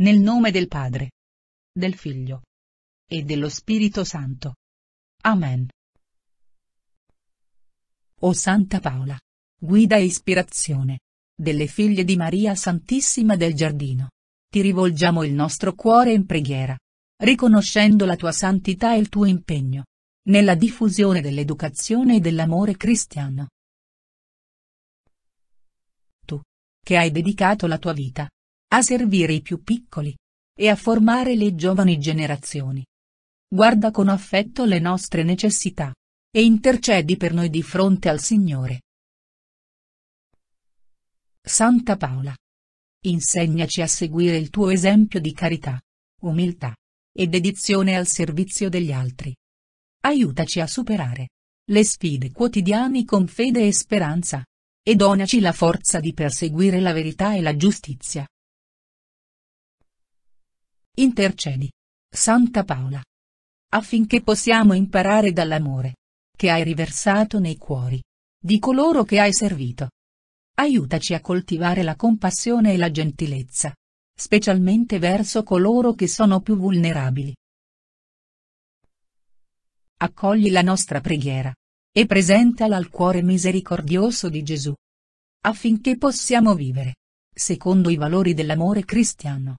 Nel nome del Padre, del Figlio e dello Spirito Santo. Amen. O Santa Paola, guida e ispirazione delle figlie di Maria Santissima del Giardino, ti rivolgiamo il nostro cuore in preghiera, riconoscendo la tua santità e il tuo impegno nella diffusione dell'educazione e dell'amore cristiano. Tu, che hai dedicato la tua vita a servire i più piccoli e a formare le giovani generazioni. Guarda con affetto le nostre necessità e intercedi per noi di fronte al Signore. Santa Paola. Insegnaci a seguire il tuo esempio di carità, umiltà e dedizione al servizio degli altri. Aiutaci a superare le sfide quotidiane con fede e speranza, e donaci la forza di perseguire la verità e la giustizia. Intercedi. Santa Paola. Affinché possiamo imparare dall'amore che hai riversato nei cuori di coloro che hai servito. Aiutaci a coltivare la compassione e la gentilezza, specialmente verso coloro che sono più vulnerabili. Accogli la nostra preghiera e presentala al cuore misericordioso di Gesù, affinché possiamo vivere secondo i valori dell'amore cristiano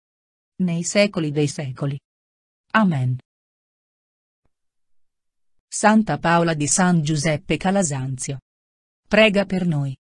nei secoli dei secoli. Amen. Santa Paola di San Giuseppe Calasanzio. Prega per noi.